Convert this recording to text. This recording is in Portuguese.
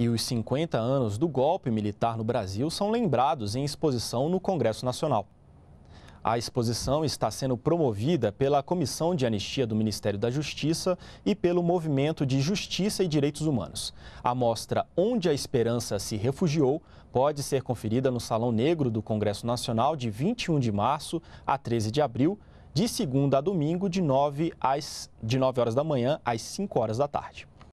e os 50 anos do golpe militar no Brasil são lembrados em exposição no Congresso Nacional. A exposição está sendo promovida pela Comissão de Anistia do Ministério da Justiça e pelo Movimento de Justiça e Direitos Humanos. A mostra Onde a Esperança se Refugiou pode ser conferida no Salão Negro do Congresso Nacional de 21 de março a 13 de abril, de segunda a domingo, de 9, às, de 9 horas da manhã às 5 horas da tarde.